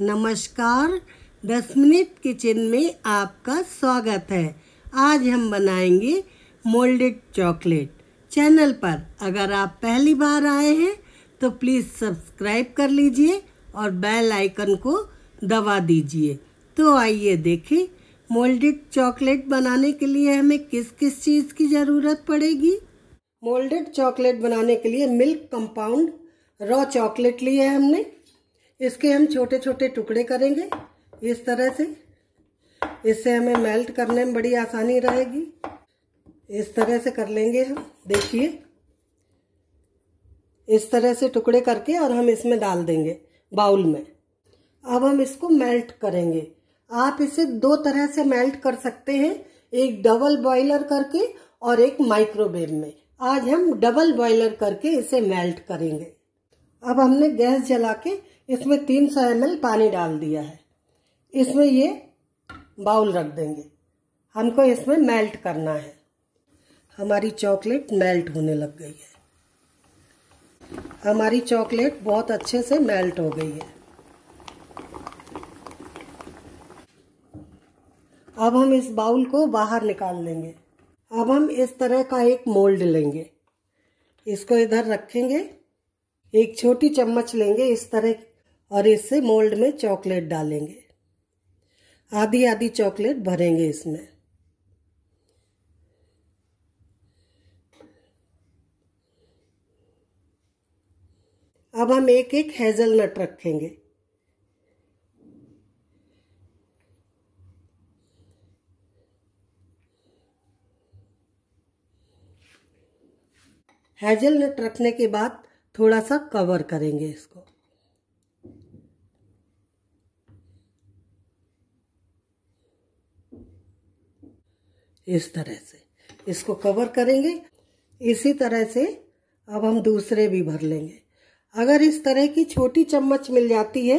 नमस्कार दस minute kitchen में आपका स्वागत है आज हम बनाएंगे मोल्डेड चॉकलेट चैनल पर अगर आप पहली बार आए हैं तो प्लीज़ सब्सक्राइब कर लीजिए और बेल आइकन को दबा दीजिए तो आइए देखें मोल्डेड चॉकलेट बनाने के लिए हमें किस किस चीज़ की ज़रूरत पड़ेगी मोल्डेड चॉकलेट बनाने के लिए मिल्क कंपाउंड रॉ चॉकलेट लिए है हमने इसके हम छोटे छोटे टुकड़े करेंगे इस तरह से इससे हमें मेल्ट करने में बड़ी आसानी रहेगी इस तरह से कर लेंगे हम देखिए इस तरह से टुकड़े करके और हम इसमें डाल देंगे बाउल में अब हम इसको मेल्ट करेंगे आप इसे दो तरह से मेल्ट कर सकते हैं एक डबल बॉयलर करके और एक माइक्रोवेव में आज हम डबल बॉयलर करके इसे मेल्ट करेंगे अब हमने गैस जला के इसमें तीन सौ एम पानी डाल दिया है इसमें ये बाउल रख देंगे हमको इसमें मेल्ट करना है हमारी चॉकलेट मेल्ट होने लग गई है हमारी चॉकलेट बहुत अच्छे से मेल्ट हो गई है अब हम इस बाउल को बाहर निकाल लेंगे अब हम इस तरह का एक मोल्ड लेंगे इसको इधर रखेंगे एक छोटी चम्मच लेंगे इस तरह और इसे मोल्ड में चॉकलेट डालेंगे आधी आधी चॉकलेट भरेंगे इसमें अब हम एक एक हेजलनट रखेंगे हेजलनट रखने के बाद थोड़ा सा कवर करेंगे इसको इस तरह से इसको कवर करेंगे इसी तरह से अब हम दूसरे भी भर लेंगे अगर इस तरह की छोटी चम्मच मिल जाती है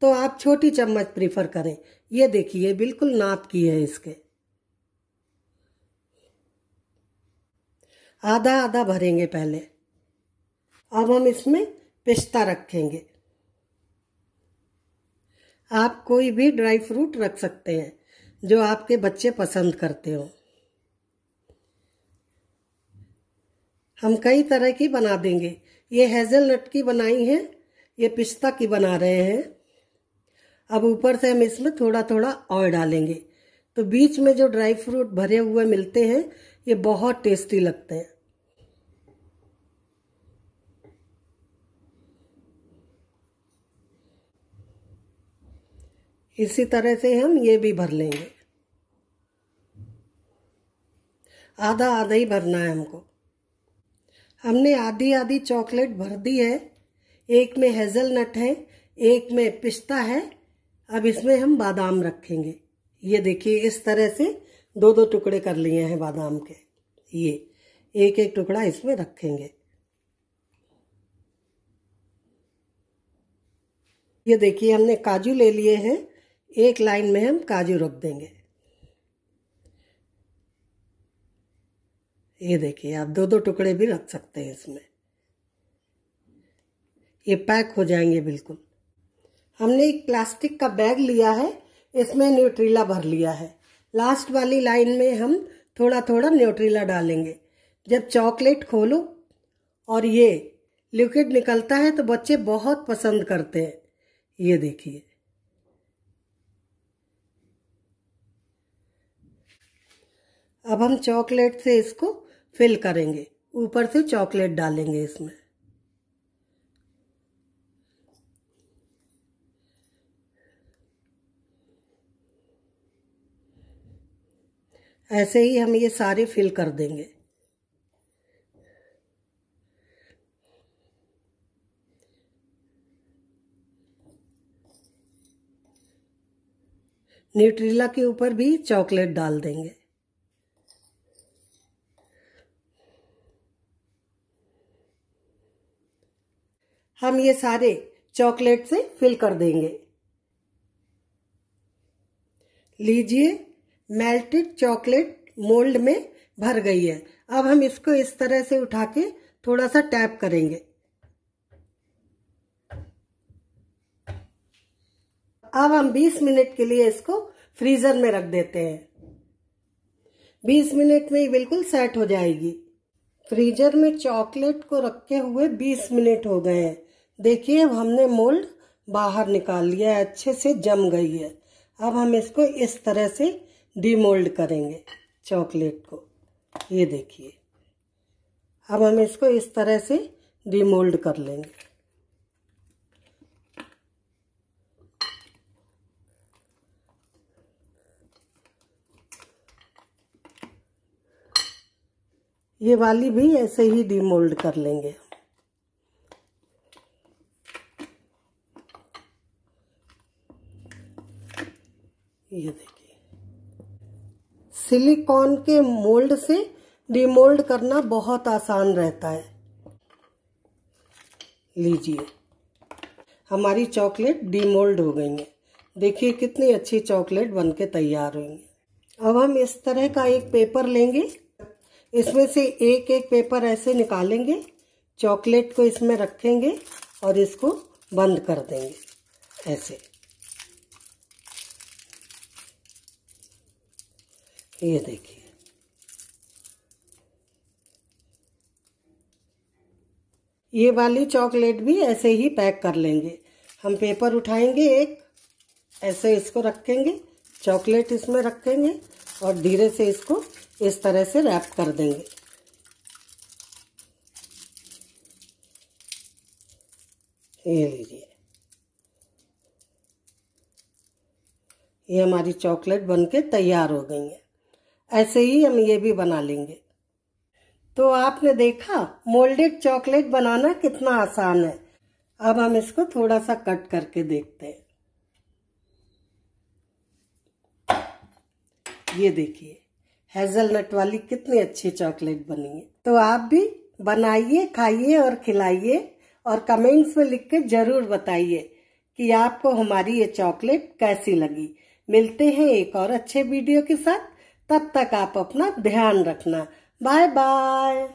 तो आप छोटी चम्मच प्रीफर करें ये देखिए बिल्कुल नाप की है इसके आधा आधा भरेंगे पहले अब हम इसमें पिस्ता रखेंगे आप कोई भी ड्राई फ्रूट रख सकते हैं जो आपके बच्चे पसंद करते हो हम कई तरह की बना देंगे ये हेजल नट की बनाई है ये पिस्ता की बना रहे हैं अब ऊपर से हम इसमें थोड़ा थोड़ा और डालेंगे तो बीच में जो ड्राई फ्रूट भरे हुए मिलते हैं ये बहुत टेस्टी लगते हैं इसी तरह से हम ये भी भर लेंगे आधा आधा ही भरना है हमको हमने आधी आधी चॉकलेट भर दी है एक में हेज़लनट है एक में पिस्ता है अब इसमें हम बादाम रखेंगे ये देखिए इस तरह से दो दो टुकड़े कर लिए हैं बादाम के ये एक एक टुकड़ा इसमें रखेंगे ये देखिए हमने काजू ले लिए हैं एक लाइन में हम काजू रख देंगे ये देखिए आप दो दो टुकड़े भी रख सकते हैं इसमें ये पैक हो जाएंगे बिल्कुल हमने एक प्लास्टिक का बैग लिया है इसमें न्यूट्रीला भर लिया है लास्ट वाली लाइन में हम थोड़ा थोड़ा न्यूट्रीला डालेंगे जब चॉकलेट खोलो और ये लिक्विड निकलता है तो बच्चे बहुत पसंद करते हैं ये देखिए अब हम चॉकलेट से इसको फिल करेंगे ऊपर से चॉकलेट डालेंगे इसमें ऐसे ही हम ये सारे फिल कर देंगे न्यूट्रिला के ऊपर भी चॉकलेट डाल देंगे हम ये सारे चॉकलेट से फिल कर देंगे लीजिए मेल्टेड चॉकलेट मोल्ड में भर गई है अब हम इसको इस तरह से उठा के थोड़ा सा टैप करेंगे अब हम 20 मिनट के लिए इसको फ्रीजर में रख देते हैं 20 मिनट में ही बिल्कुल सेट हो जाएगी फ्रीजर में चॉकलेट को रखे हुए 20 मिनट हो गए हैं देखिए अब हमने मोल्ड बाहर निकाल लिया है अच्छे से जम गई है अब हम इसको इस तरह से डीमोल्ड करेंगे चॉकलेट को ये देखिए अब हम इसको इस तरह से डीमोल्ड कर लेंगे ये वाली भी ऐसे ही डीमोल्ड कर लेंगे ये देखिए सिलिकॉन के मोल्ड से डिमोल्ड करना बहुत आसान रहता है लीजिए हमारी चॉकलेट डिमोल्ड हो गई है देखिए कितनी अच्छी चॉकलेट बनके तैयार हुई है अब हम इस तरह का एक पेपर लेंगे इसमें से एक एक पेपर ऐसे निकालेंगे चॉकलेट को इसमें रखेंगे और इसको बंद कर देंगे ऐसे ये देखिए ये वाली चॉकलेट भी ऐसे ही पैक कर लेंगे हम पेपर उठाएंगे एक ऐसे इसको रखेंगे चॉकलेट इसमें रखेंगे और धीरे से इसको इस तरह से रैप कर देंगे ये लीजिए ये हमारी चॉकलेट बनके तैयार हो गई है ऐसे ही हम ये भी बना लेंगे तो आपने देखा मोल्डेड चॉकलेट बनाना कितना आसान है अब हम इसको थोड़ा सा कट करके देखते हैं ये देखिए हेजलनट वाली कितनी अच्छी चॉकलेट बनी है तो आप भी बनाइए खाइए और खिलाइए और कमेंट्स में लिख के जरूर बताइए कि आपको हमारी ये चॉकलेट कैसी लगी मिलते हैं एक और अच्छे वीडियो के साथ तब तक आप अपना ध्यान रखना बाय बाय